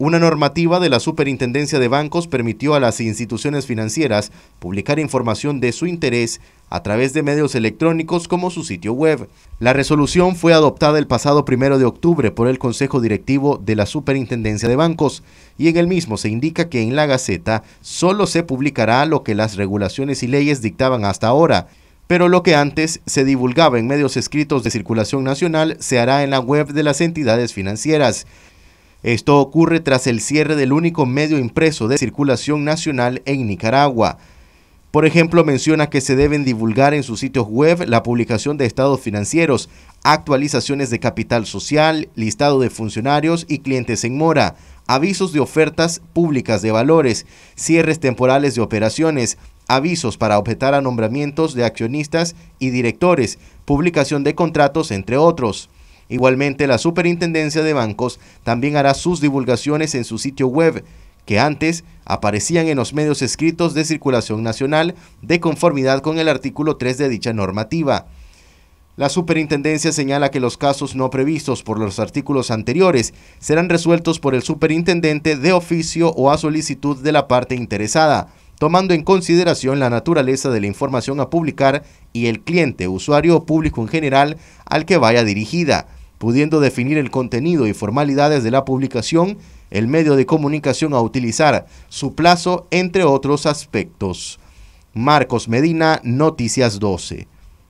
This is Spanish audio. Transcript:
Una normativa de la Superintendencia de Bancos permitió a las instituciones financieras publicar información de su interés a través de medios electrónicos como su sitio web. La resolución fue adoptada el pasado primero de octubre por el Consejo Directivo de la Superintendencia de Bancos y en el mismo se indica que en la Gaceta solo se publicará lo que las regulaciones y leyes dictaban hasta ahora pero lo que antes se divulgaba en medios escritos de circulación nacional se hará en la web de las entidades financieras. Esto ocurre tras el cierre del único medio impreso de circulación nacional en Nicaragua. Por ejemplo, menciona que se deben divulgar en sus sitios web la publicación de estados financieros, actualizaciones de capital social, listado de funcionarios y clientes en mora, avisos de ofertas públicas de valores, cierres temporales de operaciones, avisos para objetar a nombramientos de accionistas y directores, publicación de contratos, entre otros. Igualmente, la Superintendencia de Bancos también hará sus divulgaciones en su sitio web, que antes aparecían en los medios escritos de circulación nacional de conformidad con el artículo 3 de dicha normativa. La superintendencia señala que los casos no previstos por los artículos anteriores serán resueltos por el superintendente de oficio o a solicitud de la parte interesada, tomando en consideración la naturaleza de la información a publicar y el cliente, usuario o público en general al que vaya dirigida pudiendo definir el contenido y formalidades de la publicación, el medio de comunicación a utilizar, su plazo, entre otros aspectos. Marcos Medina, Noticias 12.